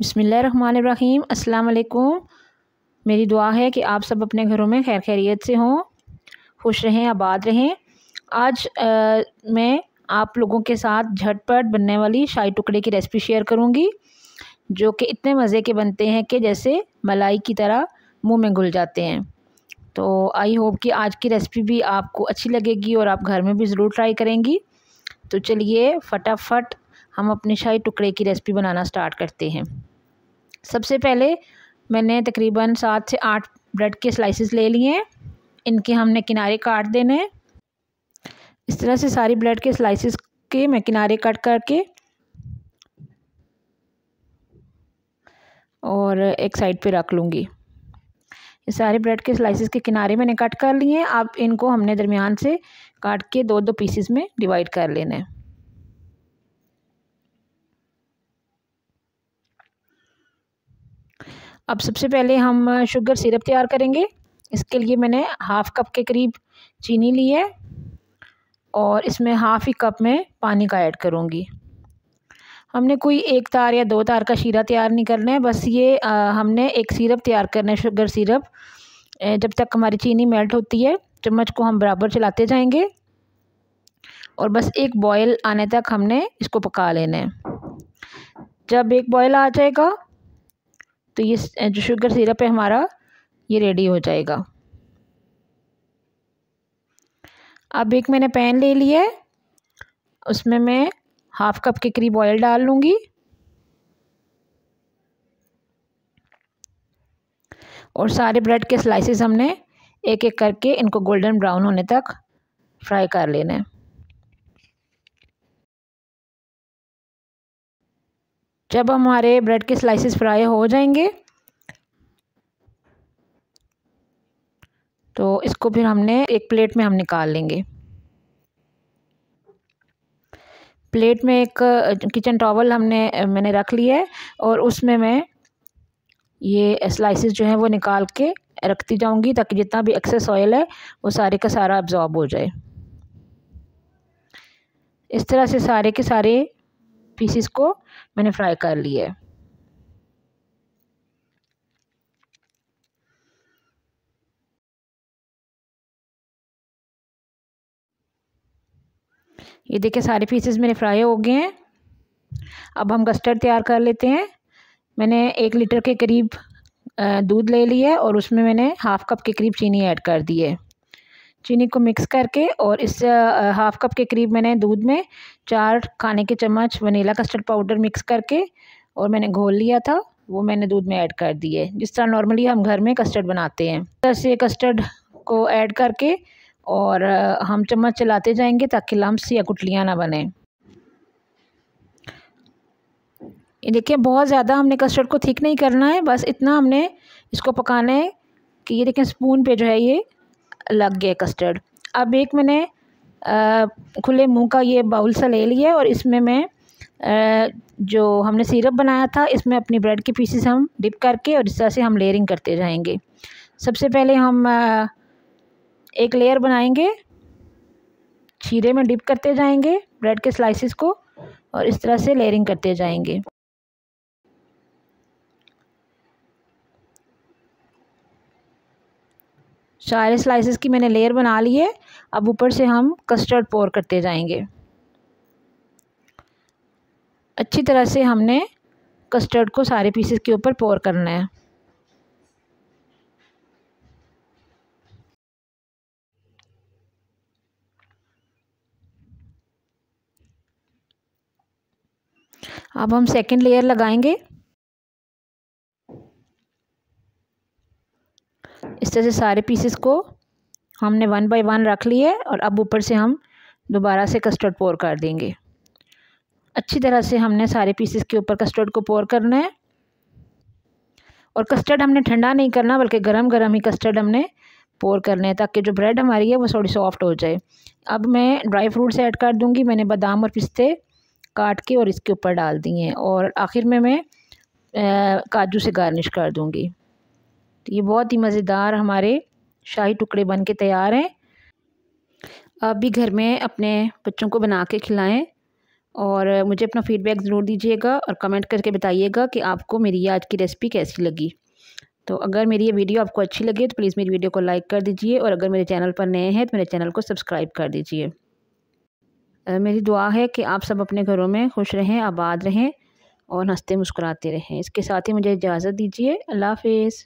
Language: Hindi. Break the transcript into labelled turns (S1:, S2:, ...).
S1: बसमीम अल्लाम मेरी दुआ है कि आप सब अपने घरों में खैर खैरियत से हों खुश रहें आबाद रहें आज आ, मैं आप लोगों के साथ झटपट बनने वाली शाही टुकड़े की रेसिपी शेयर करूंगी जो कि इतने मज़े के बनते हैं कि जैसे मलाई की तरह मुंह में घुल जाते हैं तो आई होप कि आज की रेसिपी भी आपको अच्छी लगेगी और आप घर में भी ज़रूर ट्राई करेंगी तो चलिए फटाफट हम अपने शाही टुकड़े की रेसिपी बनाना स्टार्ट करते हैं सबसे पहले मैंने तकरीबन सात से आठ ब्रेड के स्लाइसेस ले लिए हैं इनके हमने किनारे काट देने हैं इस तरह से सारी ब्रेड के स्लाइसेस के मैं किनारे कट करके और एक साइड पे रख लूँगी ये सारे ब्रेड के स्लाइसेस के किनारे मैंने कट कर लिए हैं अब इनको हमने दरमियान से काट के दो दो पीसेस में डिवाइड कर लेना है अब सबसे पहले हम शुगर सिरप तैयार करेंगे इसके लिए मैंने हाफ़ कप के करीब चीनी ली है और इसमें हाफ़ ही कप में पानी का ऐड करूँगी हमने कोई एक तार या दो तार का शीरा तैयार नहीं करना है बस ये आ, हमने एक सिरप तैयार करना है शुगर सिरप जब तक हमारी चीनी मेल्ट होती है चम्मच को हम बराबर चलाते जाएंगे और बस एक बॉयल आने तक हमने इसको पका लेना है जब एक बॉयल आ जाएगा तो ये जो शुगर सिरप है हमारा ये रेडी हो जाएगा अब एक मैंने पैन ले लिया है उसमें मैं हाफ़ कप के करीब ऑयल डाल लूँगी और सारे ब्रेड के स्लाइसेस हमने एक एक करके इनको गोल्डन ब्राउन होने तक फ्राई कर लेना है जब हमारे ब्रेड के स्लाइसेस फ्राई हो जाएंगे तो इसको फिर हमने एक प्लेट में हम निकाल लेंगे प्लेट में एक किचन टॉवल हमने मैंने रख लिया है और उसमें मैं ये स्लाइसेस जो हैं वो निकाल के रखती जाऊंगी ताकि जितना भी एक्सेस ऑयल है वो सारे का सारा एब्जॉर्ब हो जाए इस तरह से सारे के सारे पीसीस को मैंने फ्राई कर लिए ये देखिए सारे पीसेस मेरे फ्राई हो गए हैं अब हम कस्टर्ड तैयार कर लेते हैं मैंने एक लीटर के करीब दूध ले लिया और उसमें मैंने हाफ़ कप के करीब चीनी ऐड कर दी है चीनी को मिक्स करके और इस हाफ़ कप के करीब मैंने दूध में चार खाने के चम्मच वनीला कस्टर्ड पाउडर मिक्स करके और मैंने घोल लिया था वो मैंने दूध में ऐड कर दिए जिस तरह नॉर्मली हम घर में कस्टर्ड बनाते हैं तरह से कस्टर्ड को ऐड करके और हम चम्मच चलाते जाएंगे ताकि लम्स या गुटलियाँ ना बने ये देखिए बहुत ज़्यादा हमने कस्टर्ड को ठीक नहीं करना है बस इतना हमने इसको पकाना है कि ये देखें स्पून पे जो है ये लग गया कस्टर्ड अब एक मैंने खुले मुंह का ये बाउल सा ले लिया और इसमें मैं जो हमने सिरप बनाया था इसमें अपनी ब्रेड के पीसेस हम डिप करके और इस तरह से हम लेयरिंग करते जाएंगे सबसे पहले हम एक लेयर बनाएंगे छीरे में डिप करते जाएंगे ब्रेड के स्लाइसिस को और इस तरह से लेयरिंग करते जाएंगे सारे स्लाइसेस की मैंने लेयर बना ली है अब ऊपर से हम कस्टर्ड पोर करते जाएंगे अच्छी तरह से हमने कस्टर्ड को सारे पीसेस के ऊपर पोर करना है अब हम सेकंड लेयर लगाएंगे अच्छे से सारे पीसेस को हमने वन बाय वन रख लिए और अब ऊपर से हम दोबारा से कस्टर्ड पोर कर देंगे अच्छी तरह से हमने सारे पीसेस के ऊपर कस्टर्ड को पोर करना है और कस्टर्ड हमने ठंडा नहीं करना बल्कि गरम गरम ही कस्टर्ड हमने पोर करने हैं ताकि जो ब्रेड हमारी है वो थोड़ी सॉफ्ट हो जाए अब मैं ड्राई फ्रूट्स ऐड कर दूंगी मैंने बादाम और पिस्ते काट के और इसके ऊपर डाल दिए और आखिर में मैं काजू से गार्निश कर दूंगी तो ये बहुत ही मज़ेदार हमारे शाही टुकड़े बन के तैयार हैं आप भी घर में अपने बच्चों को बना के खिलाएँ और मुझे अपना फ़ीडबैक ज़रूर दीजिएगा और कमेंट करके बताइएगा कि आपको मेरी आज की रेसिपी कैसी लगी तो अगर मेरी ये वीडियो आपको अच्छी लगे तो प्लीज़ मेरी वीडियो को लाइक कर दीजिए और अगर मेरे चैनल पर नए हैं तो मेरे चैनल को सब्सक्राइब कर दीजिए मेरी दुआ है कि आप सब अपने घरों में खुश रहें आबाद रहें और हंसते मुस्कुराते रहें इसके साथ ही मुझे इजाज़त दीजिए अल्लाह हाफिज़